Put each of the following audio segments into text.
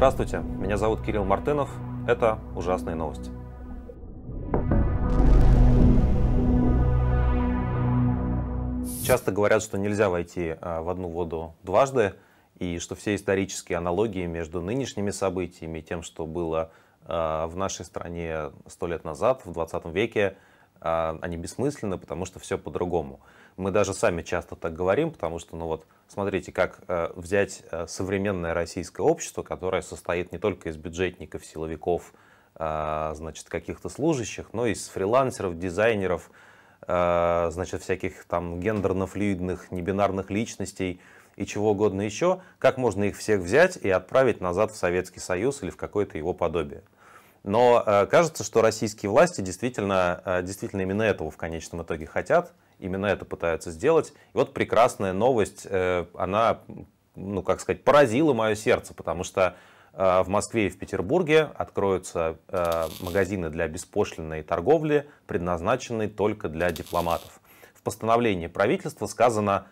Здравствуйте, меня зовут Кирилл Мартынов. Это «Ужасные новости». Часто говорят, что нельзя войти э, в одну воду дважды, и что все исторические аналогии между нынешними событиями и тем, что было э, в нашей стране сто лет назад, в 20 веке, а, они бессмысленны, потому что все по-другому. Мы даже сами часто так говорим, потому что, ну вот, смотрите, как э, взять э, современное российское общество, которое состоит не только из бюджетников, силовиков, а, значит, каких-то служащих, но и из фрилансеров, дизайнеров, а, значит, всяких там гендерно-флюидных, небинарных личностей и чего угодно еще, как можно их всех взять и отправить назад в Советский Союз или в какое-то его подобие. Но э, кажется, что российские власти действительно, э, действительно именно этого в конечном итоге хотят, именно это пытаются сделать. И вот прекрасная новость, э, она, ну как сказать, поразила мое сердце, потому что в Москве и в Петербурге откроются магазины для беспошлинной торговли, предназначенные только для дипломатов. В постановлении правительства сказано,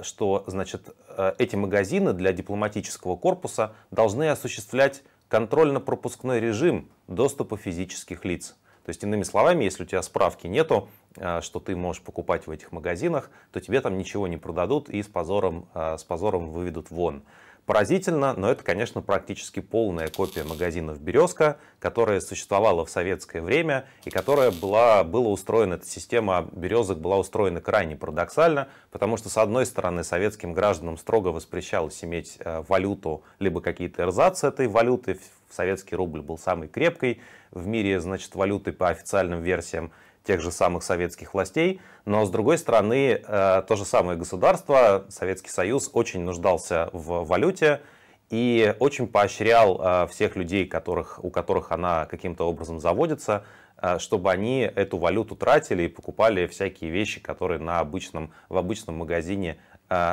что значит, эти магазины для дипломатического корпуса должны осуществлять контрольно-пропускной режим доступа физических лиц. То есть, иными словами, если у тебя справки нету, э, что ты можешь покупать в этих магазинах, то тебе там ничего не продадут и с позором, э, с позором выведут вон. Поразительно, но это, конечно, практически полная копия магазинов «Березка», которая существовала в советское время и которая была, была устроена, эта система «Березок» была устроена крайне парадоксально, потому что, с одной стороны, советским гражданам строго воспрещалось иметь э, валюту, либо какие-то эрзацы этой валюты, советский рубль был самый крепкий в мире, значит, валюты по официальным версиям, тех же самых советских властей, но с другой стороны, э, то же самое государство, Советский Союз, очень нуждался в валюте и очень поощрял э, всех людей, которых, у которых она каким-то образом заводится, э, чтобы они эту валюту тратили и покупали всякие вещи, которые на обычном, в обычном магазине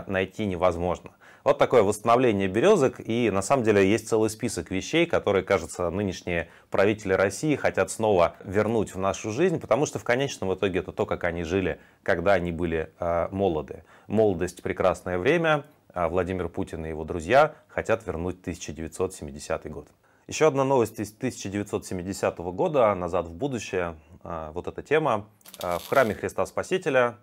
найти невозможно. Вот такое восстановление березок. И на самом деле есть целый список вещей, которые, кажется, нынешние правители России хотят снова вернуть в нашу жизнь, потому что в конечном итоге это то, как они жили, когда они были э, молоды. Молодость – прекрасное время, а Владимир Путин и его друзья хотят вернуть 1970 год. Еще одна новость из 1970 года, а назад в будущее, э, вот эта тема. Э, в храме Христа Спасителя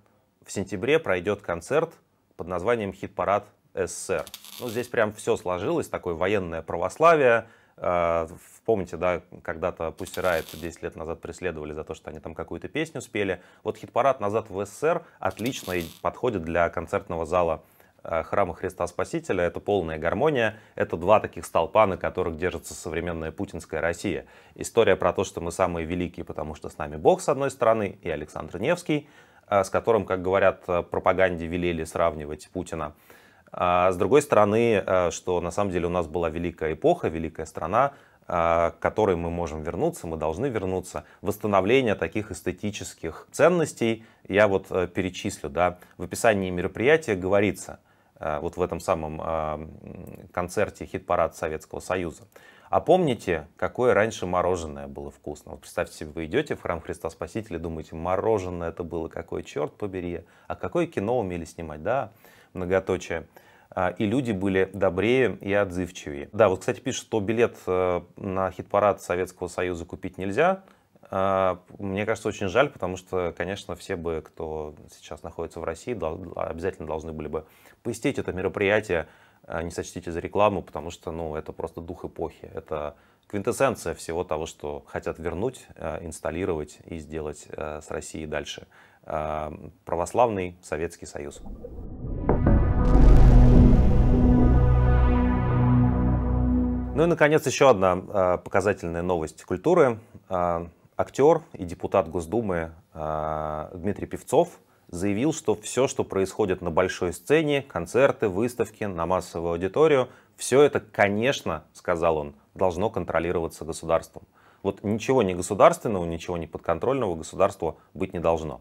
в сентябре пройдет концерт под названием «Хит-парад СССР. Ну, здесь прям все сложилось, такое военное православие. Э, помните, да, когда-то Пусси Райт 10 лет назад преследовали за то, что они там какую-то песню спели. Вот хит-парад «Назад в СССР» отлично и подходит для концертного зала э, храма Христа Спасителя. Это полная гармония. Это два таких столпа, на которых держится современная путинская Россия. История про то, что мы самые великие, потому что с нами Бог с одной стороны и Александр Невский, э, с которым, как говорят, пропаганде велели сравнивать Путина. А с другой стороны, э, что на самом деле у нас была великая эпоха, великая страна, э, к которой мы можем вернуться, мы должны вернуться. Восстановление таких эстетических ценностей, я вот э, перечислю, да, в описании мероприятия говорится, вот в этом самом концерте «Хит-парад Советского Союза». А помните, какое раньше мороженое было вкусно? Вот представьте себе, вы идете в храм Христа Спасителя, думаете, мороженое это было, какое черт побери, а какое кино умели снимать, да, многоточие. А, и люди были добрее и отзывчивее. Да, вот, кстати, пишут, что билет э, на хит-парад Советского Союза купить нельзя. А, мне кажется, очень жаль, потому что, конечно, все бы, кто сейчас находится в России, обязательно должны были бы посетить это мероприятие, а, не сочтите за рекламу, потому что, ну, это просто дух эпохи, это квинтэссенция всего того, что хотят вернуть, э, инсталлировать и сделать э, с Россией дальше. Православный Советский Союз. thank you Ну и, наконец, еще одна а, показательная новость культуры. А, актер и депутат Госдумы а, Дмитрий Певцов заявил, что все, что происходит на большой сцене, концерты, выставки, на массовую аудиторию, все это, конечно, сказал он, должно контролироваться государством. Вот ничего не государственного, ничего не подконтрольного государству быть не должно.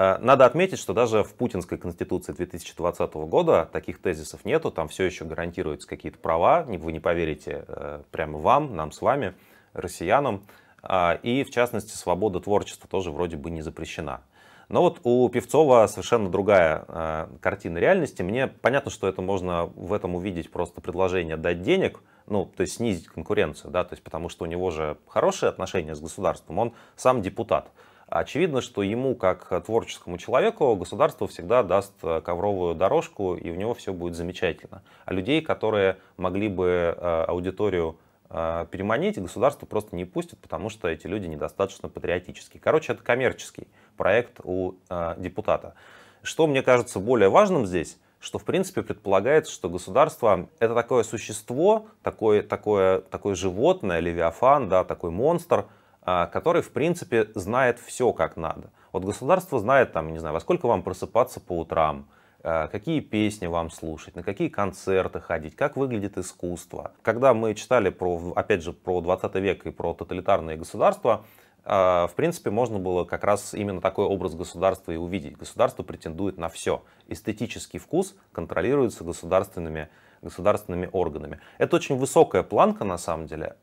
Э, надо отметить, что даже в путинской конституции 2020 года таких тезисов нету, там все еще гарантируются какие-то права, вы не поверите, э, прямо вам, нам с вами, россиянам. Э, и, в частности, свобода творчества тоже вроде бы не запрещена. Но вот у Певцова совершенно другая картина реальности. Мне понятно, что это можно в этом увидеть просто предложение дать денег, ну, то есть снизить конкуренцию, да, то есть потому что у него же хорошие отношения с государством, он сам депутат. Очевидно, что ему, как творческому человеку, государство всегда даст э, ковровую дорожку, и у него все будет замечательно. А людей, которые могли бы э, аудиторию э, переманить, государство просто не пустит, потому что эти люди недостаточно патриотические. Короче, это коммерческий проект у депутата. Что мне кажется более важным здесь, что в принципе предполагается, что государство это такое существо, такое, такое, такое животное, левиафан, да, такой монстр – а, который, в принципе, знает все как надо. Вот государство знает, там, не знаю, во сколько вам просыпаться по утрам, а, какие песни вам слушать, на какие концерты ходить, как выглядит искусство. Когда мы читали про, опять же, про 20 век и про тоталитарные государства, а, в принципе, можно было как раз именно такой образ государства и увидеть. Государство претендует на все. Эстетический вкус контролируется государственными, государственными органами. Это очень высокая планка, на самом деле.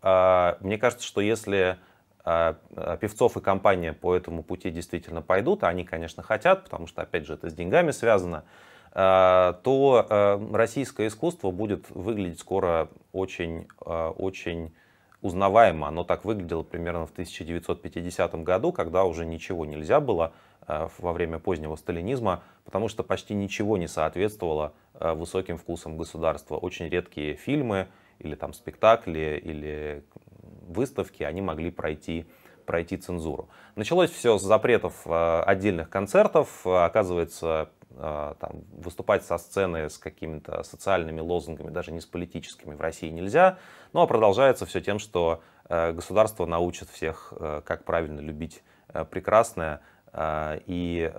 Мне кажется, что если а, а, певцов и компания по этому пути действительно пойдут, а они, конечно, хотят, потому что, опять же, это с деньгами связано, а, то э, российское искусство будет выглядеть скоро очень, очень узнаваемо. Оно так выглядело примерно в 1950 году, когда уже ничего нельзя было во время позднего сталинизма, потому что почти ничего не соответствовало высоким вкусам государства. Очень редкие фильмы или там спектакли, или выставки, они могли пройти пройти цензуру. Началось все с запретов э, отдельных концертов. Оказывается, э, там, выступать со сцены с какими-то социальными лозунгами, даже не с политическими, в России нельзя. Ну а продолжается все тем, что э, государство научит всех, как правильно любить прекрасное и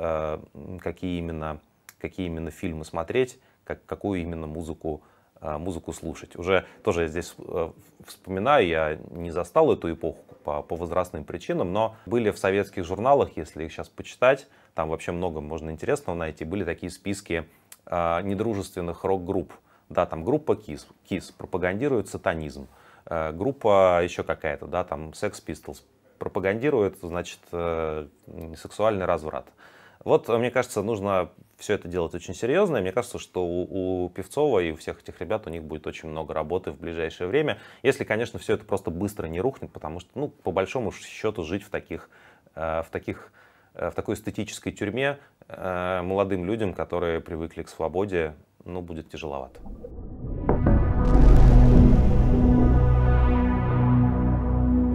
какие именно, какие именно фильмы смотреть, как, какую именно музыку а, музыку слушать. Уже тоже здесь э, вспоминаю, я не застал эту эпоху по, по возрастным причинам, но были в советских журналах, если их сейчас почитать, там вообще много можно интересного найти, были такие списки а, недружественных рок-групп. Да, там группа КИС, КИС пропагандирует сатанизм, э, группа еще какая-то, да, там Sex Pistols пропагандирует, значит, э, сексуальный разврат. Вот, э, мне кажется, нужно все это делать очень серьезно. И мне кажется, что у, у Певцова и у всех этих ребят у них будет очень много работы в ближайшее время. Если, конечно, все это просто быстро не рухнет, потому что, ну, по большому счету, жить в таких, э, в таких э, в такой эстетической тюрьме молодым людям, которые привыкли к свободе, ну, будет тяжеловато.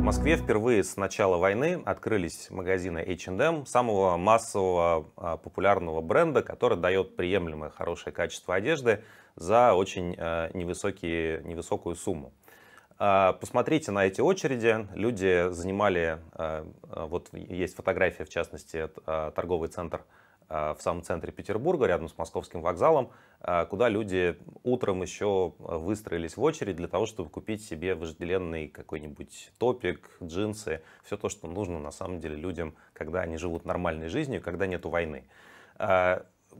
В Москве впервые с начала войны открылись магазины H&M, самого массового а, популярного бренда, который дает приемлемое хорошее качество одежды за очень а, невысокие, невысокую сумму. А, посмотрите на эти очереди. Люди занимали, вот есть фотография, в частности, торговый центр Э, в самом центре Петербурга, рядом с Московским вокзалом, э, куда люди утром еще э, выстроились в очередь для того, чтобы купить себе вожделенный какой-нибудь топик, джинсы, все то, что нужно на самом деле людям, когда они живут нормальной жизнью, когда нету войны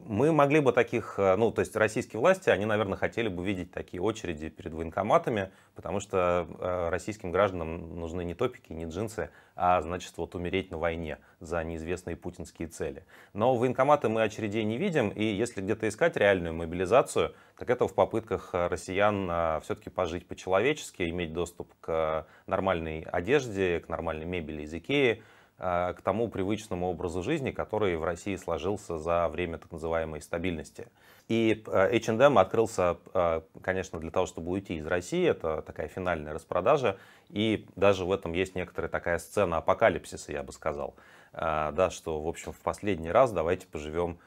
мы могли бы таких, э, ну, то есть российские власти, они, наверное, хотели бы видеть такие очереди перед военкоматами, потому что э, российским гражданам нужны не топики, не джинсы, а, значит, вот умереть на войне за неизвестные путинские цели. Но в военкоматы мы очередей не видим, и если где-то искать реальную мобилизацию, так это в попытках э, россиян все-таки пожить по-человечески, иметь доступ к нормальной одежде, к нормальной мебели из Икеи, а, к тому привычному образу жизни, который в России сложился за время так называемой стабильности. И H&M открылся, а, конечно, для того, чтобы уйти из России, это такая финальная распродажа, и даже в этом есть некоторая такая сцена апокалипсиса, я бы сказал, да, что, в общем, в последний раз давайте поживем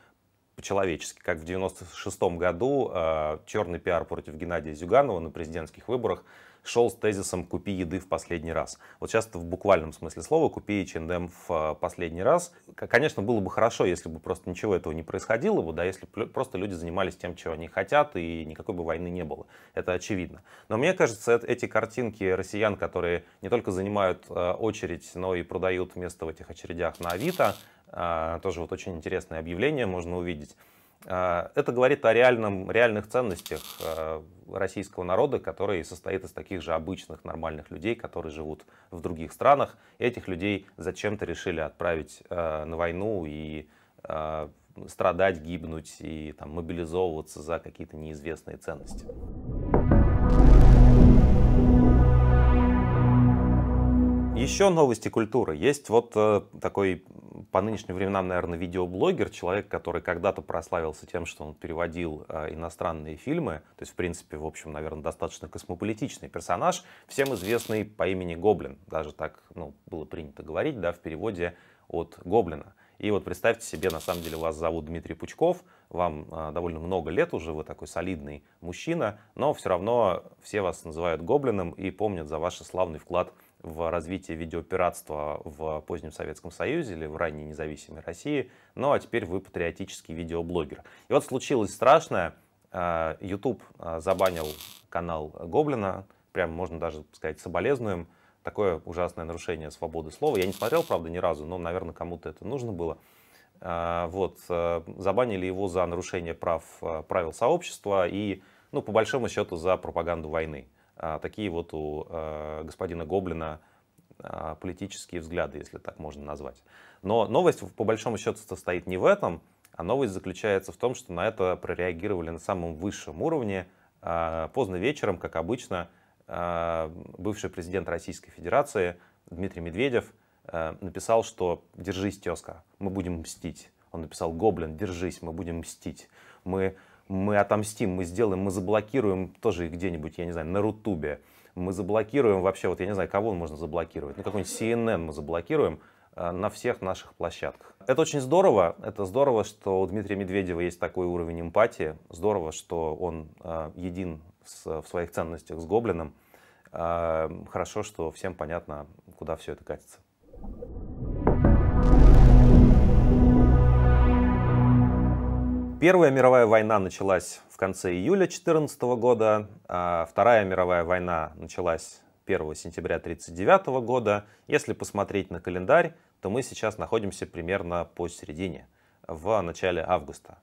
по-человечески, как в 96 году э, черный пиар против Геннадия Зюганова на президентских выборах шел с тезисом «купи еды в последний раз». Вот сейчас в буквальном смысле слова «купи H&M в э, последний раз». Конечно, было бы хорошо, если бы просто ничего этого не происходило бы, да, если бы просто люди занимались тем, чего они хотят, и никакой бы войны не было. Это очевидно. Но мне кажется, эти картинки россиян, которые не только занимают э, очередь, но и продают место в этих очередях на Авито, а, тоже вот очень интересное объявление можно увидеть. А, это говорит о реальном, реальных ценностях а, российского народа, который состоит из таких же обычных нормальных людей, которые живут в других странах. Этих людей зачем-то решили отправить на войну и страдать, гибнуть и там, мобилизовываться за какие-то неизвестные ценности. Еще новости культуры. Есть вот э, такой по нынешним временам, наверное, видеоблогер, человек, который когда-то прославился тем, что он переводил э, иностранные фильмы, то есть, в принципе, в общем, наверное, достаточно космополитичный персонаж, всем известный по имени Гоблин, даже так, ну, было принято говорить, да, в переводе от Гоблина. И вот представьте себе, на самом деле вас зовут Дмитрий Пучков, вам э, довольно много лет уже, вы такой солидный мужчина, но все равно все вас называют гоблином и помнят за ваш славный вклад в в развитии видеопиратства в позднем Советском Союзе или в ранней независимой России, ну а теперь вы патриотический видеоблогер. И вот случилось страшное, а, YouTube а, забанил канал Гоблина, прям можно даже сказать соболезнуем, такое ужасное нарушение свободы слова. Я не смотрел, правда, ни разу, но, наверное, кому-то это нужно было. А, вот, э, забанили его за нарушение прав, э, правил сообщества и, ну, по большому счету, за пропаганду войны. А, такие вот у э, господина Гоблина а, политические взгляды, если так можно назвать. Но новость, по большому счету, состоит не в этом, а новость заключается в том, что на это прореагировали на самом высшем уровне. А, поздно вечером, как обычно, бывший президент Российской Федерации Дмитрий Медведев э, написал, что «держись, тезка, мы будем мстить». Он написал «Гоблин, держись, мы будем мстить». Мы мы отомстим, мы сделаем, мы заблокируем тоже где-нибудь, я не знаю, на Рутубе, мы заблокируем вообще, вот я не знаю, кого можно заблокировать, ну какой-нибудь CNN мы заблокируем э, на всех наших площадках. Это очень здорово, это здорово, что у Дмитрия Медведева есть такой уровень эмпатии, здорово, что он э, един в своих ценностях с Гоблином, э, хорошо, что всем понятно, куда все это катится. Первая мировая война началась в конце июля 2014 года, а Вторая мировая война началась 1 сентября 1939 года. Если посмотреть на календарь, то мы сейчас находимся примерно посередине, в начале августа.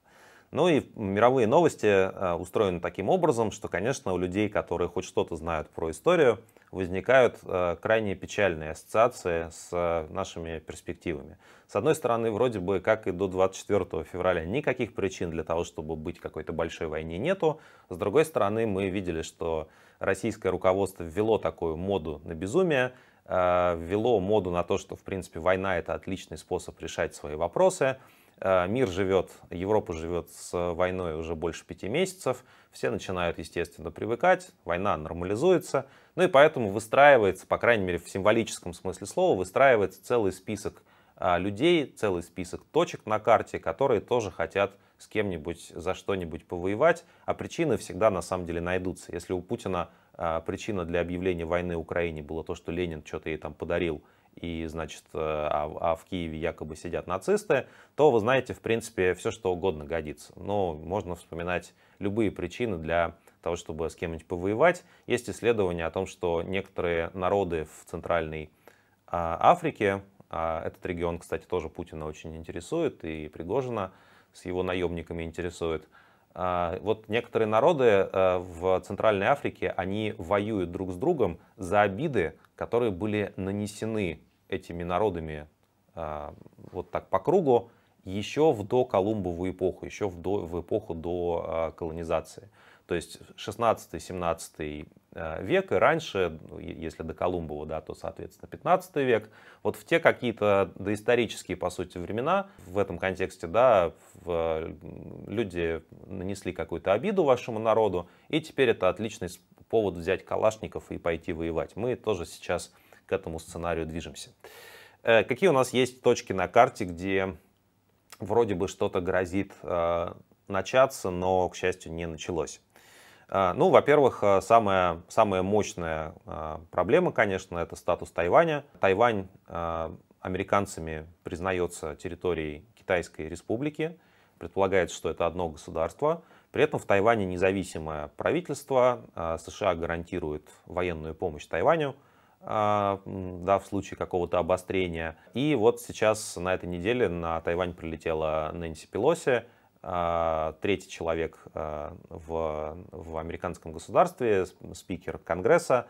Ну и мировые новости э, устроены таким образом, что, конечно, у людей, которые хоть что-то знают про историю, возникают э, крайне печальные ассоциации с э, нашими перспективами. С одной стороны, вроде бы, как и до 24 февраля, никаких причин для того, чтобы быть какой-то большой войне нету. С другой стороны, мы видели, что российское руководство ввело такую моду на безумие, ввело моду на то, что, в принципе, война – это отличный способ решать свои вопросы – Э, мир живет, Европа живет с войной уже больше пяти месяцев. Все начинают, естественно, привыкать. Война нормализуется. Ну и поэтому выстраивается, по крайней мере, в символическом смысле слова, выстраивается целый список э, людей, целый список точек на карте, которые тоже хотят с кем-нибудь за что-нибудь повоевать, а причины всегда на самом деле найдутся. Если у Путина э, причина для объявления войны Украине была то, что Ленин что-то ей там подарил и, значит, э, а, а в Киеве якобы сидят нацисты, то вы знаете, в принципе, все, что угодно годится. Но можно вспоминать любые причины для того, чтобы с кем-нибудь повоевать. Есть исследования о том, что некоторые народы в Центральной а, Африке, а, этот регион, кстати, тоже Путина очень интересует, и Пригожина с его наемниками интересует, а, вот некоторые народы э, в Центральной Африке, они воюют друг с другом за обиды, которые были нанесены этими народами а, вот так по кругу еще в доколумбовую эпоху, еще в, до, в эпоху до а, колонизации. То есть 16-17 а, век и раньше, ну, если до Колумбова, да, то, соответственно, 15 век. Вот в те какие-то доисторические, по сути, времена, в этом контексте, да, в, люди нанесли какую-то обиду вашему народу, и теперь это отличный повод взять калашников и пойти воевать. Мы тоже сейчас к этому сценарию движемся. Э, какие у нас есть точки на карте, где вроде бы что-то грозит э, начаться, но, к счастью, не началось? Э, ну, во-первых, самая, самая мощная проблема, конечно, это статус Тайваня. Тайвань американцами признается территорией Китайской республики. Предполагается, что это одно государство. При этом в Тайване независимое правительство. США гарантирует военную помощь Тайваню. А, да, в случае какого-то обострения. И вот сейчас на этой неделе на Тайвань прилетела Нэнси Пелоси, а, третий человек а, в, в американском государстве, спикер Конгресса.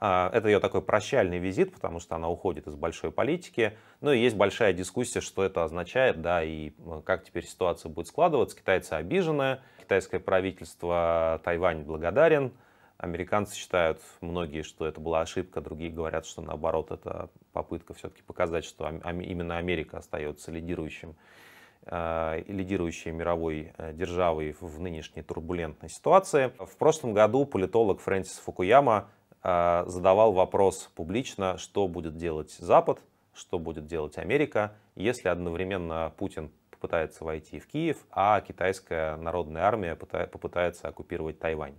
Это ее такой прощальный визит, потому что она уходит из большой политики. Ну и есть большая дискуссия, что это означает, да, и как теперь ситуация будет складываться. Китайцы обижены, китайское правительство Тайвань благодарен. Американцы считают многие, что это была ошибка, другие говорят, что наоборот, это попытка все-таки показать, что именно Америка остается лидирующим э, лидирующей мировой э, державой в нынешней турбулентной ситуации. В прошлом году политолог Фрэнсис Фукуяма э, задавал вопрос публично, что будет делать Запад, что будет делать Америка, если одновременно Путин попытается войти в Киев, а китайская народная армия попытается оккупировать Тайвань.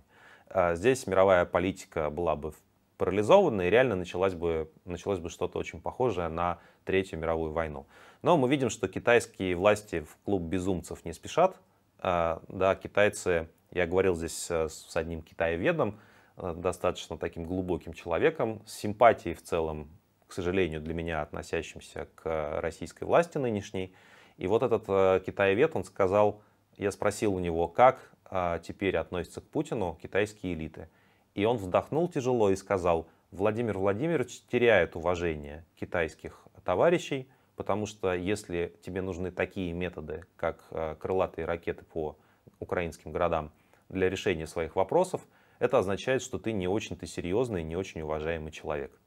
А здесь мировая политика была бы парализована, и реально началось бы, началось бы что-то очень похожее на Третью мировую войну. Но мы видим, что китайские власти в клуб безумцев не спешат. А, да, китайцы, я говорил здесь э, с одним китаеведом, э, достаточно таким глубоким человеком, с симпатией в целом, к сожалению, для меня относящимся к российской власти нынешней. И вот этот э, китаевед, он сказал, я спросил у него, как а, теперь относятся к Путину китайские элиты. И он вздохнул тяжело и сказал, Владимир Владимирович теряет уважение китайских товарищей, потому что если тебе нужны такие методы, как а, крылатые ракеты по украинским городам для решения своих вопросов, это означает, что ты не очень-то серьезный, не очень уважаемый человек.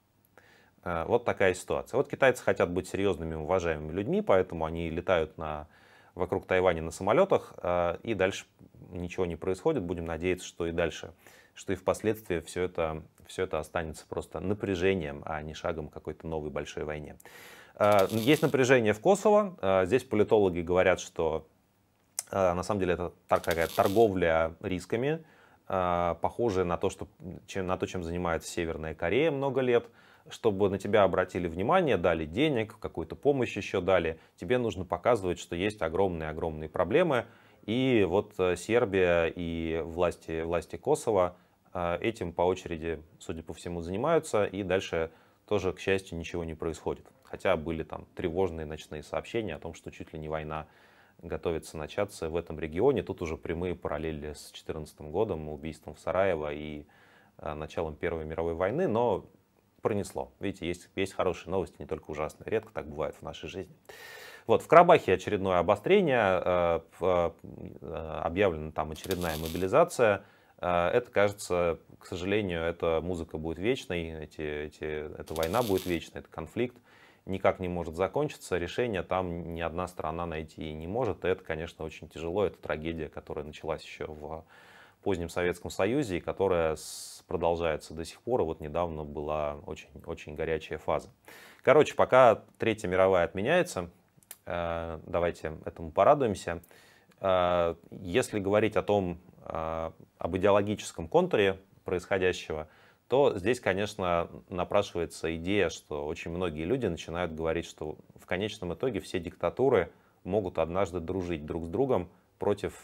А, вот такая ситуация. Вот китайцы хотят быть серьезными, уважаемыми людьми, поэтому они летают на вокруг Тайваня на самолетах, э, и дальше ничего не происходит. Будем надеяться, что и дальше, что и впоследствии все это, все это останется просто напряжением, а не шагом какой-то новой большой войне. Э, есть напряжение в Косово. Э, здесь политологи говорят, что на самом деле это такая торговля рисками, похожая на то, что, чем, на то, чем занимается Северная Корея много лет – чтобы на тебя обратили внимание, дали денег, какую-то помощь еще дали, тебе нужно показывать, что есть огромные-огромные проблемы. И вот э, Сербия и власти, власти Косово э, этим по очереди, судя по всему, занимаются, и дальше тоже, к счастью, ничего не происходит. Хотя были там тревожные ночные сообщения о том, что чуть ли не война готовится начаться в этом регионе. Тут уже прямые параллели с 2014 годом, убийством в Сараево и э, началом Первой мировой войны, но пронесло. Видите, есть, есть хорошие новости, не только ужасные. Редко так бывает в нашей жизни. Вот, в Карабахе очередное обострение, э, э, э, объявлена там очередная мобилизация. Это, кажется, к сожалению, эта музыка будет вечной, эти, эти, эта война будет вечной, этот конфликт никак не может закончиться, решение там ни одна страна найти не может. И это, конечно, очень тяжело, это трагедия, которая началась еще в позднем Советском Союзе и которая с продолжается до сих пор, и вот недавно была очень-очень горячая фаза. Короче, пока Третья мировая отменяется, э, давайте этому порадуемся. Э, если говорить о том, э, об идеологическом контуре происходящего, то здесь, конечно, напрашивается идея, что очень многие люди начинают говорить, что в конечном итоге все диктатуры могут однажды дружить друг с другом против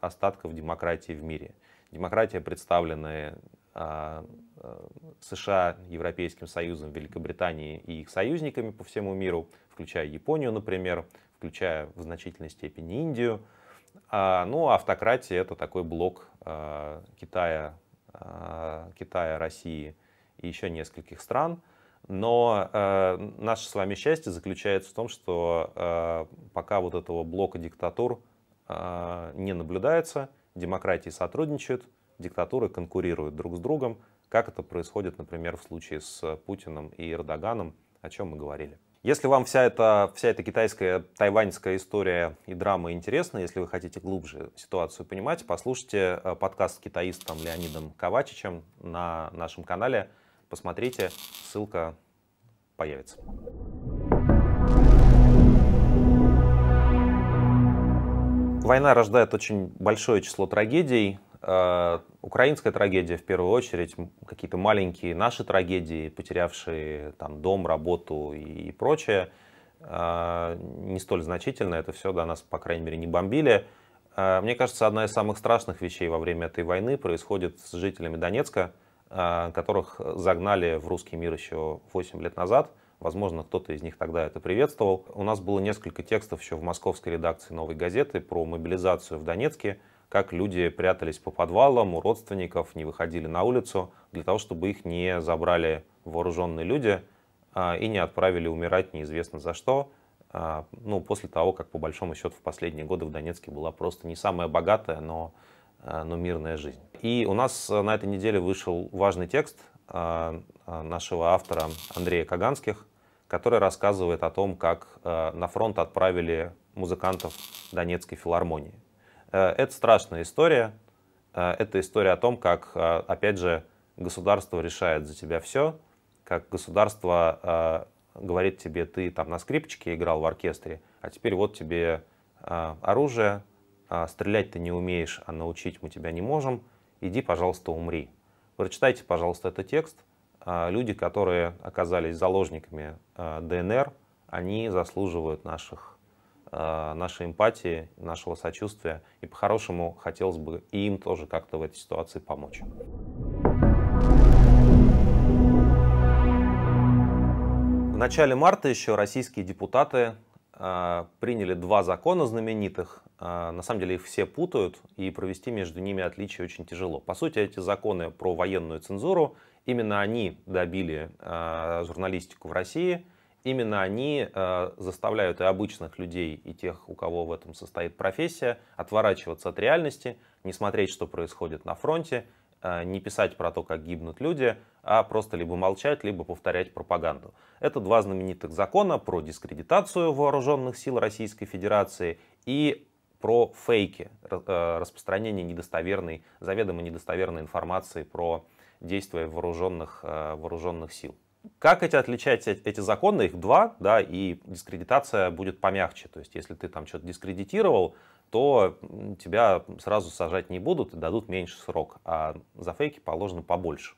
остатков демократии в мире. Демократия представленная а, а, США, Европейским Союзом, Великобританией и их союзниками по всему миру, включая Японию, например, включая в значительной степени Индию. А, ну, автократия — это такой блок Китая, Китая, России и еще нескольких стран. Но наше с вами счастье заключается в том, что пока вот этого блока диктатур не наблюдается, демократии сотрудничают — диктатуры конкурируют друг с другом, как это происходит, например, в случае с Путиным и Эрдоганом, о чем мы говорили. Если вам вся эта, вся эта китайская, тайваньская история и драма интересна, если вы хотите глубже ситуацию понимать, послушайте э, подкаст с китаистом Леонидом Ковачичем на нашем канале. Посмотрите, ссылка появится. Война рождает очень большое число трагедий, Э, украинская трагедия в первую очередь, какие-то маленькие наши трагедии, потерявшие там дом, работу и прочее, э, не столь значительно, это все до нас, по крайней мере, не бомбили. Э, мне кажется, одна из самых страшных вещей во время этой войны происходит с жителями Донецка, которых загнали в русский мир еще 8 лет назад. Возможно, кто-то из них тогда это приветствовал. У нас было несколько текстов еще в московской редакции «Новой газеты» про мобилизацию в Донецке – как люди прятались по подвалам у родственников, не выходили на улицу для того, чтобы их не забрали вооруженные люди а, и не отправили умирать неизвестно за что, а, ну, после того, как, по большому счету, в последние годы в Донецке была просто не самая богатая, но, а, но мирная жизнь. И у нас на этой неделе вышел важный текст нашего автора Андрея Каганских, который рассказывает о том, как на фронт отправили музыкантов Донецкой филармонии. Э, это страшная история. Э, это история о том, как, э, опять же, государство решает за тебя все, как государство говорит тебе, ты там на скрипочке играл в оркестре, а теперь вот тебе оружие, а стрелять ты не умеешь, а научить мы тебя не можем, иди, пожалуйста, умри. Прочитайте, пожалуйста, этот текст. Люди, которые оказались заложниками ДНР, они заслуживают наших Э, нашей эмпатии, нашего сочувствия. И по-хорошему хотелось бы и им тоже как-то в этой ситуации помочь. В начале марта еще российские депутаты э, приняли два закона знаменитых. Э, на самом деле их все путают, и провести между ними отличие очень тяжело. По сути, эти законы про военную цензуру, именно они добили журналистику в России – именно они э, заставляют и обычных людей, и тех, у кого в этом состоит профессия, отворачиваться от реальности, не смотреть, что происходит на фронте, э, не писать про то, как гибнут люди, а просто либо молчать, либо повторять пропаганду. Это два знаменитых закона про дискредитацию вооруженных сил Российской Федерации и про фейки, э, распространение недостоверной, заведомо недостоверной информации про действия вооруженных, э, вооруженных сил. Как эти отличать э, эти законы? Их два, да, и дискредитация будет помягче. То есть, если ты там что-то дискредитировал, то тебя сразу сажать не будут и дадут меньше срок, а за фейки положено побольше.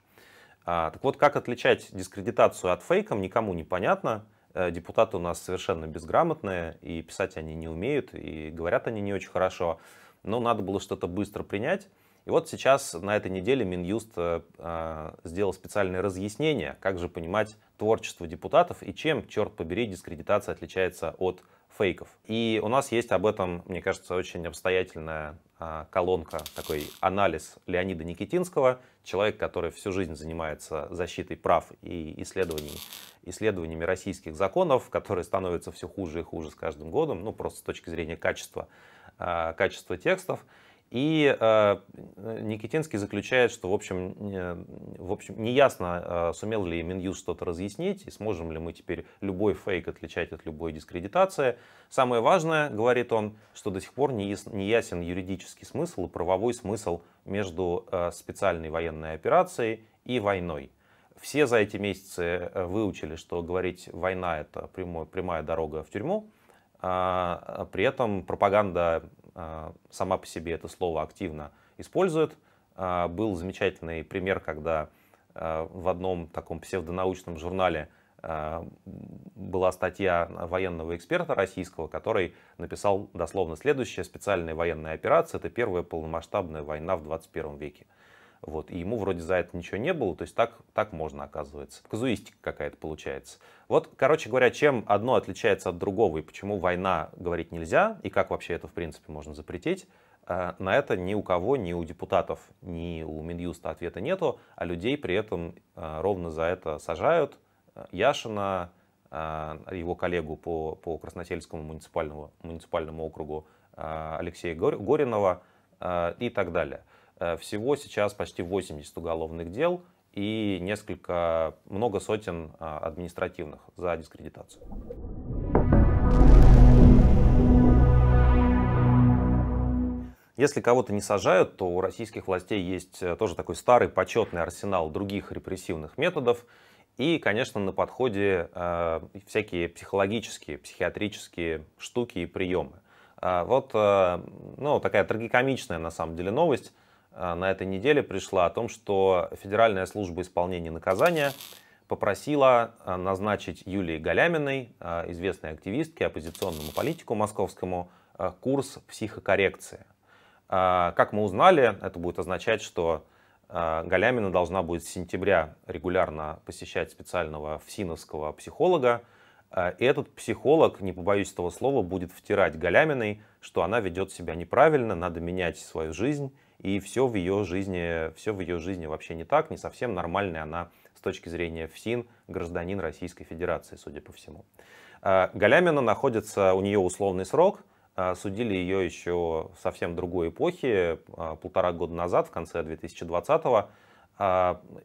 А, так вот, как отличать дискредитацию от фейком, никому не понятно. Э, депутаты у нас совершенно безграмотные, и писать они не умеют, и говорят они не очень хорошо. Но надо было что-то быстро принять. И вот сейчас на этой неделе Минюст э, э, сделал специальное разъяснение, как же понимать творчество депутатов и чем, черт побери, дискредитация отличается от фейков. И у нас есть об этом, мне кажется, очень обстоятельная э, колонка, такой анализ Леонида Никитинского, человек, который всю жизнь занимается защитой прав и исследований, исследованиями российских законов, которые становятся все хуже и хуже с каждым годом, ну просто с точки зрения качества, качества текстов. И э, Никитинский заключает, что, в общем, э, в общем неясно, э, сумел ли Минюст что-то разъяснить, и сможем ли мы теперь любой фейк отличать от любой дискредитации. Самое важное, говорит он, что до сих пор не, яс, не ясен юридический смысл и правовой смысл между э, специальной военной операцией и войной. Все за эти месяцы э, выучили, что говорить «война» — это прямая, прямая дорога в тюрьму. А, а при этом пропаганда а, сама по себе это слово активно использует. А, был замечательный пример, когда а, в одном таком псевдонаучном журнале была статья военного эксперта российского, который написал дословно следующее. Специальная военная операция – это первая полномасштабная война в 21 веке. Вот, и ему вроде за это ничего не было, то есть так, так можно, оказывается. Казуистика какая-то получается. Вот, короче говоря, чем одно отличается от другого и почему война говорить нельзя, и как вообще это, в принципе, можно запретить, э, на это ни у кого, ни у депутатов, ни у Минюста ответа нету, а людей при этом э, ровно за это сажают. Яшина, э, его коллегу по, по Красносельскому муниципальному, муниципальному округу Алексея Горинова и так далее. Э, всего сейчас почти 80 уголовных дел и несколько, много сотен а, административных за дискредитацию. Если кого-то не сажают, то у российских властей есть э, тоже такой старый почетный арсенал других репрессивных методов. И, конечно, на подходе э, всякие психологические, психиатрические штуки и приемы. Э, вот э, ну, такая трагикомичная, на самом деле, новость. А, на этой неделе пришла о том, что Федеральная служба исполнения наказания попросила а, назначить Юлии Галяминой, а, известной активистке, оппозиционному политику московскому, курс психокоррекции. Как мы узнали, это будет означать, что Галямина должна будет с сентября регулярно посещать специального фсиновского психолога. И этот психолог, не побоюсь этого слова, будет втирать Галяминой, что она ведет себя неправильно, надо менять свою жизнь и все в ее жизни, все в ее жизни вообще не так, не совсем нормальная она с точки зрения ФСИН, гражданин Российской Федерации, судя по всему. А, Галямина находится, у нее условный срок, а, судили ее еще совсем другой эпохи, а, полтора года назад, в конце 2020 года,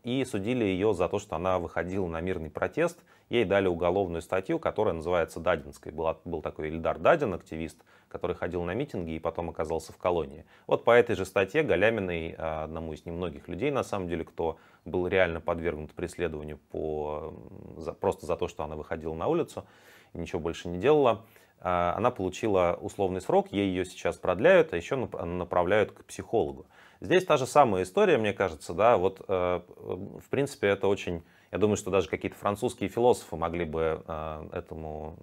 и судили ее за то, что она выходила на мирный протест – Ей дали уголовную статью, которая называется Дадинской. Был, был такой Ильдар Дадин, активист, который ходил на митинги и потом оказался в колонии. Вот по этой же статье Галяминой, а, одному из немногих людей, на самом деле, кто был реально подвергнут преследованию по, за, просто за то, что она выходила на улицу ничего больше не делала, а, она получила условный срок, ей ее сейчас продляют, а еще направляют к психологу. Здесь та же самая история, мне кажется, да, вот, э, в принципе, это очень я думаю, что даже какие-то французские философы могли бы э, этому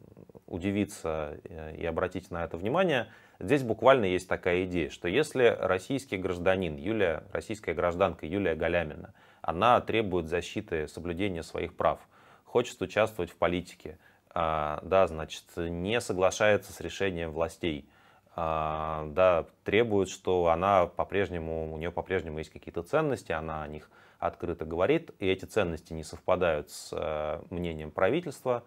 удивиться э, и обратить на это внимание. Здесь буквально есть такая идея, что если российский гражданин, Юлия, российская гражданка Юлия Галямина, она требует защиты, соблюдения своих прав, хочет участвовать в политике, э, да, значит, не соглашается с решением властей, да, требует, что она по-прежнему, у нее по-прежнему есть какие-то ценности, она о них открыто говорит, и эти ценности не совпадают с э, мнением правительства,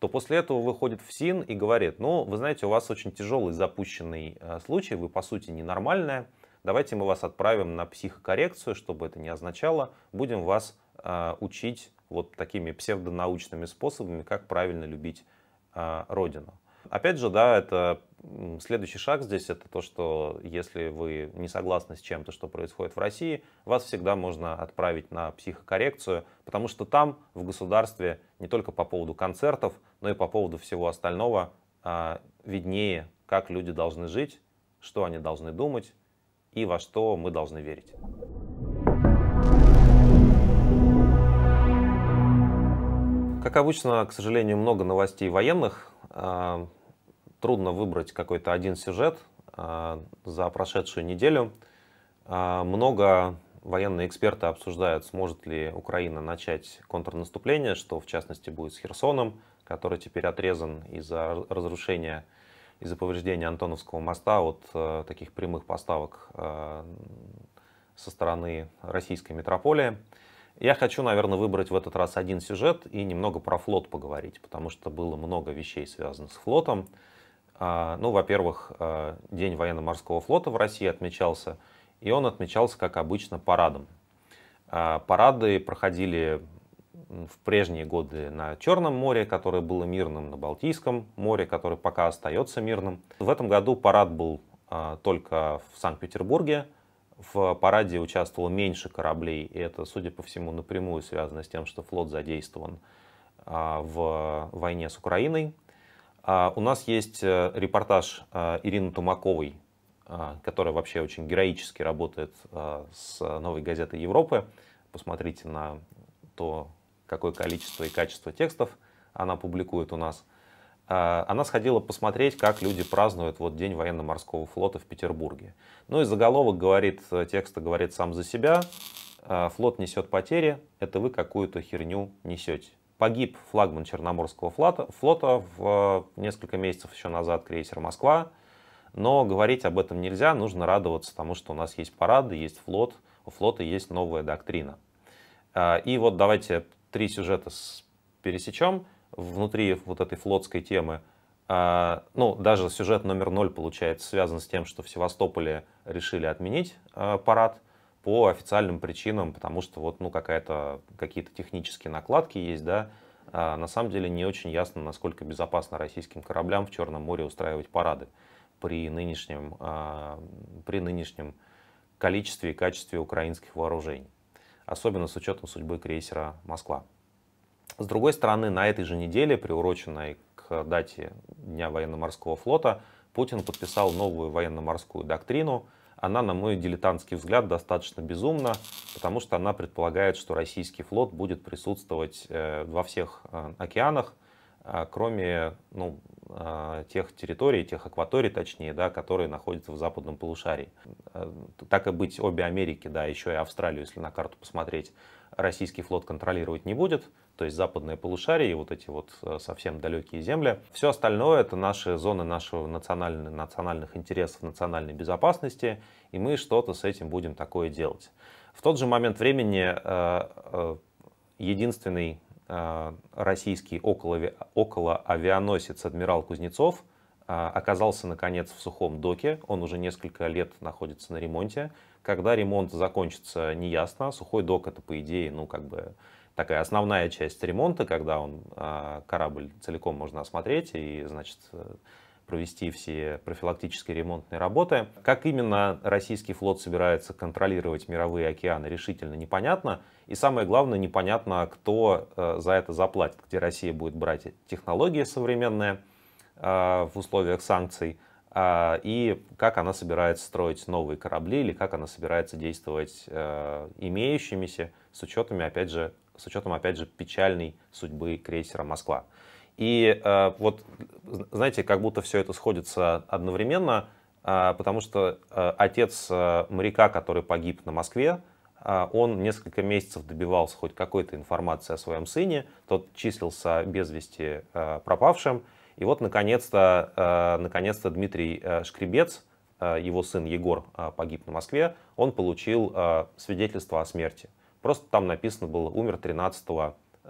то после этого выходит в СИН и говорит, ну, вы знаете, у вас очень тяжелый запущенный э, случай, вы, по сути, ненормальная, давайте мы вас отправим на психокоррекцию, чтобы это не означало, будем вас э, учить вот такими псевдонаучными способами, как правильно любить э, Родину. Опять же, да, это следующий шаг здесь, это то, что если вы не согласны с чем-то, что происходит в России, вас всегда можно отправить на психокоррекцию, потому что там в государстве не только по поводу концертов, но и по поводу всего остального а, виднее, как люди должны жить, что они должны думать и во что мы должны верить. Как обычно, к сожалению, много новостей военных. А, трудно выбрать какой-то один сюжет а, за прошедшую неделю. А, много военные эксперты обсуждают, сможет ли Украина начать контрнаступление, что в частности будет с Херсоном, который теперь отрезан из-за разрушения, из-за повреждения Антоновского моста от э, таких прямых поставок э, со стороны российской метрополии. Я хочу, наверное, выбрать в этот раз один сюжет и немного про флот поговорить, потому что было много вещей, связанных с флотом. А, ну, во-первых, а, День военно-морского флота в России отмечался, и он отмечался, как обычно, парадом. А, парады проходили в прежние годы на Черном море, которое было мирным, на Балтийском море, которое пока остается мирным. В этом году парад был только в Санкт-Петербурге – в параде участвовало меньше кораблей, и это, судя по всему, напрямую связано с тем, что флот задействован а, в войне с Украиной. А, у нас есть э, репортаж э, Ирины Тумаковой, а, которая вообще очень героически работает с «Новой газетой Европы». Посмотрите на то, какое количество и качество текстов она публикует у нас – а, она сходила посмотреть, как люди празднуют вот День военно-морского флота в Петербурге. Ну и заголовок говорит, э, текста говорит сам за себя. «А, флот несет потери, это вы какую-то херню несете. Погиб флагман Черноморского флота, флота в э, несколько месяцев еще назад крейсер «Москва». Но говорить об этом нельзя, нужно радоваться тому, что у нас есть парады, есть флот, у флота есть новая доктрина. А, и вот давайте три сюжета пересечем внутри вот этой флотской темы, а, ну, даже сюжет номер ноль, получается, связан с тем, что в Севастополе решили отменить а, парад по официальным причинам, потому что вот, ну, какая-то, какие-то технические накладки есть, да, а, на самом деле не очень ясно, насколько безопасно российским кораблям в Черном море устраивать парады при нынешнем, при нынешнем количестве и качестве украинских вооружений, особенно с учетом судьбы крейсера «Москва». С другой стороны, на этой же неделе, приуроченной к дате Дня военно-морского флота, Путин подписал новую военно-морскую доктрину. Она, на мой дилетантский взгляд, достаточно безумна, потому что она предполагает, что российский флот будет присутствовать э, во всех э, океанах, э, кроме ну, тех территорий, тех акваторий, точнее, да, которые находятся в западном полушарии. Так и быть, обе Америки, да, еще и Австралию, если на карту посмотреть, российский флот контролировать не будет то есть западные полушария и вот эти вот э, совсем далекие земли. Все остальное это наши зоны нашего национальных, национальных интересов, национальной безопасности, и мы что-то с этим будем такое делать. В тот же момент времени э, э, единственный российский около, около авианосец адмирал Кузнецов оказался наконец в сухом доке, он уже несколько лет находится на ремонте. Когда ремонт закончится, неясно. Сухой док это по идее, ну как бы такая основная часть ремонта, когда он, а, корабль целиком можно осмотреть и, значит, э, провести все профилактические ремонтные работы. Как именно российский флот собирается контролировать мировые океаны, решительно непонятно. И самое главное, непонятно, кто э, за это заплатит, где Россия будет брать технологии современные а, в условиях санкций, а, и как она собирается строить новые корабли или как она собирается действовать э, имеющимися с учетами, опять же, с учетом, опять же, печальной судьбы крейсера «Москва». И э, вот, знаете, как будто все это сходится одновременно, э, потому что э, отец э, моряка, который погиб на Москве, э, он несколько месяцев добивался хоть какой-то информации о своем сыне, тот числился без вести э, пропавшим, и вот, наконец-то, э, наконец-то Дмитрий э, Шкребец, э, его сын Егор э, погиб на Москве, он получил э, свидетельство о смерти. Просто там написано было «умер 13, 13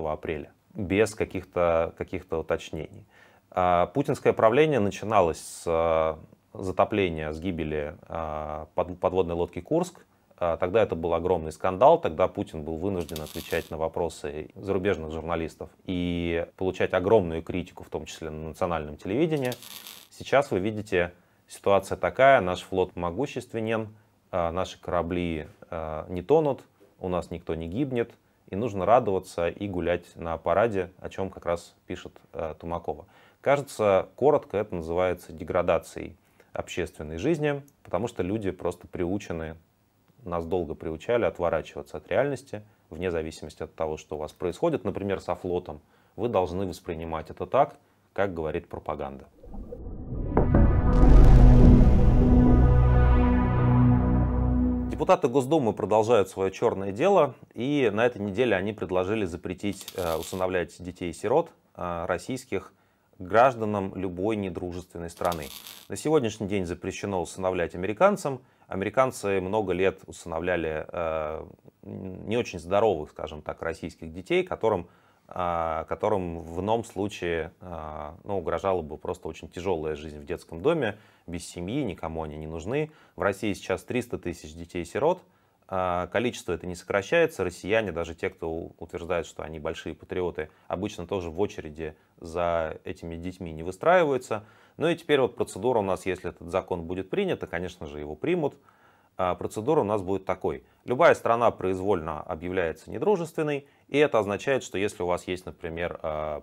э, апреля», без каких-то каких уточнений. А путинское правление начиналось с э, затопления, с гибели э, подводной лодки «Курск», Тогда это был огромный скандал, тогда Путин был вынужден отвечать на вопросы зарубежных журналистов и получать огромную критику, в том числе на национальном телевидении. Сейчас вы видите, ситуация такая, наш флот могущественен, наши корабли не тонут, у нас никто не гибнет, и нужно радоваться и гулять на параде, о чем как раз пишет э, Тумакова. Кажется, коротко это называется деградацией общественной жизни, потому что люди просто приучены, нас долго приучали отворачиваться от реальности, вне зависимости от того, что у вас происходит, например, со флотом, вы должны воспринимать это так, как говорит пропаганда. Депутаты Госдумы продолжают свое черное дело, и на этой неделе они предложили запретить э, усыновлять детей-сирот э, российских гражданам любой недружественной страны. На сегодняшний день запрещено усыновлять американцам. Американцы много лет усыновляли э, не очень здоровых, скажем так, российских детей, которым а, которым в ином случае а, ну, угрожала бы просто очень тяжелая жизнь в детском доме, без семьи, никому они не нужны. В России сейчас 300 тысяч детей-сирот, а, количество это не сокращается, россияне, даже те, кто утверждает, что они большие патриоты, обычно тоже в очереди за этими детьми не выстраиваются. Ну и теперь вот процедура у нас, если этот закон будет принят, и, конечно же, его примут, процедура у нас будет такой. Любая страна произвольно объявляется недружественной, и это означает, что если у вас есть, например, а,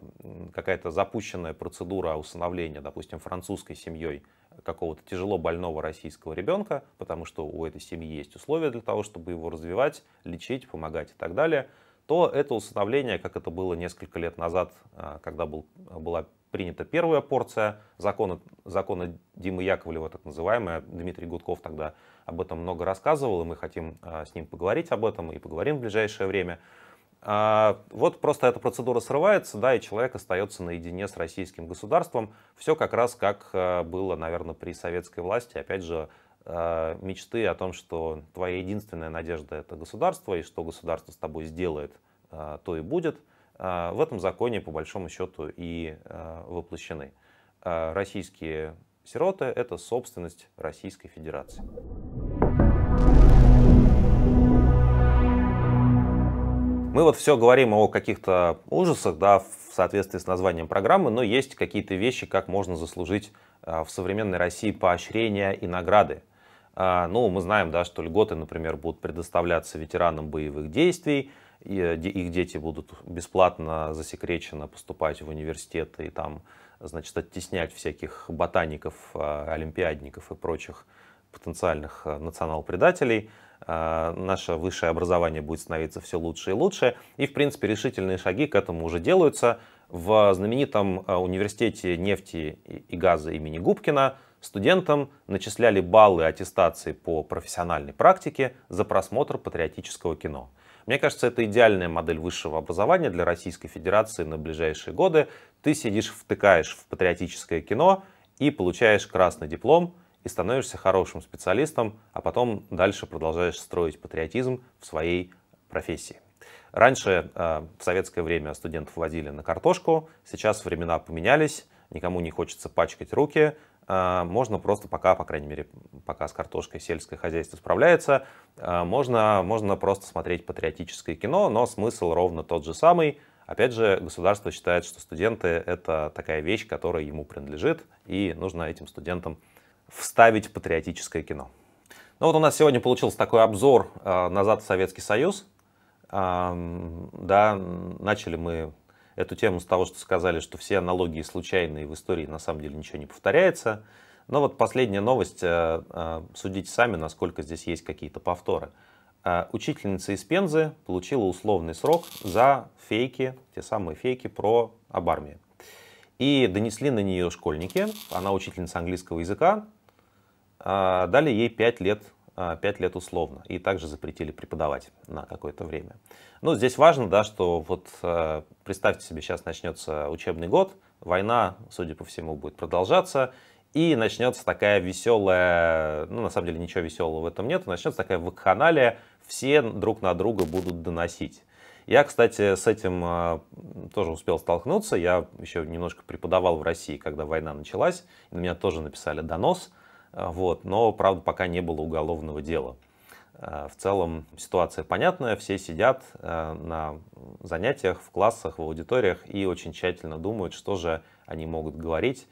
какая-то запущенная процедура усыновления, допустим, французской семьей какого-то тяжело больного российского ребенка, потому что у этой семьи есть условия для того, чтобы его развивать, лечить, помогать и так далее, то это усыновление, как это было несколько лет назад, а, когда был, была принята первая порция закона, закона Димы Яковлева, так называемая. Дмитрий Гудков тогда об этом много рассказывал, и мы хотим а, с ним поговорить об этом и поговорим в ближайшее время. А вот просто эта процедура срывается, да, и человек остается наедине с российским государством. Все как раз как э, было, наверное, при советской власти. Опять же, э, мечты о том, что твоя единственная надежда это государство, и что государство с тобой сделает, э, то и будет, в этом законе по большому счету и воплощены. Российские сироты это собственность Российской Федерации. Мы вот все говорим о каких-то ужасах, да, в соответствии с названием программы, но есть какие-то вещи, как можно заслужить а, в современной России поощрения и награды. А, ну, мы знаем, да, что льготы, например, будут предоставляться ветеранам боевых действий, и э, их дети будут бесплатно засекреченно поступать в университеты и там, значит, оттеснять всяких ботаников, а, олимпиадников и прочих потенциальных национал-предателей. А, наше высшее образование будет становиться все лучше и лучше. И, в принципе, решительные шаги к этому уже делаются. В знаменитом а, университете нефти и газа имени Губкина студентам начисляли баллы аттестации по профессиональной практике за просмотр патриотического кино. Мне кажется, это идеальная модель высшего образования для Российской Федерации на ближайшие годы. Ты сидишь, втыкаешь в патриотическое кино и получаешь красный диплом – и становишься хорошим специалистом, а потом дальше продолжаешь строить патриотизм в своей профессии. Раньше э, в советское время студентов водили на картошку, сейчас времена поменялись, никому не хочется пачкать руки, э, можно просто пока, по крайней мере, пока с картошкой сельское хозяйство справляется, э, можно, можно просто смотреть патриотическое кино, но смысл ровно тот же самый. Опять же, государство считает, что студенты — это такая вещь, которая ему принадлежит, и нужно этим студентам вставить патриотическое кино. Ну вот у нас сегодня получился такой обзор э, «Назад в Советский Союз». Э, да, начали мы эту тему с того, что сказали, что все аналогии случайные в истории, на самом деле ничего не повторяется. Но вот последняя новость, э, э судите сами, насколько здесь есть какие-то повторы. Э, учительница из Пензы получила условный срок за фейки, те самые фейки про об армии. И донесли на нее школьники, она учительница английского языка, а, дали ей 5 лет, 5 а, лет условно. И также запретили преподавать на какое-то время. Ну, здесь важно, да, что вот э, представьте себе, сейчас начнется учебный год, война, судя по всему, будет продолжаться, и начнется такая веселая, ну, на самом деле ничего веселого в этом нет, начнется такая вакханалия, все друг на друга будут доносить. Я, кстати, с этим э, тоже успел столкнуться. Я еще немножко преподавал в России, когда война началась. На меня тоже написали донос а, вот, но, правда, пока не было уголовного дела. А, в целом ситуация понятная, все сидят э, на занятиях, в классах, в аудиториях и очень тщательно думают, что же они могут говорить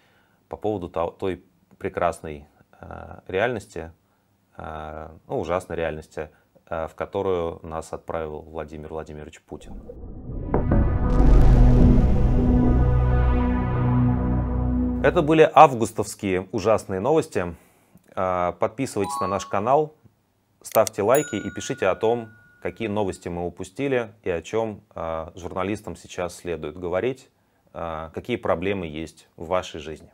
по поводу той прекрасной э, реальности, э, ну, ужасной реальности, в которую нас отправил Владимир Владимирович Путин. Это были августовские ужасные новости. А, подписывайтесь на наш канал, ставьте лайки и пишите о том, какие новости мы упустили и о чем а, журналистам сейчас следует говорить, а, какие проблемы есть в вашей жизни.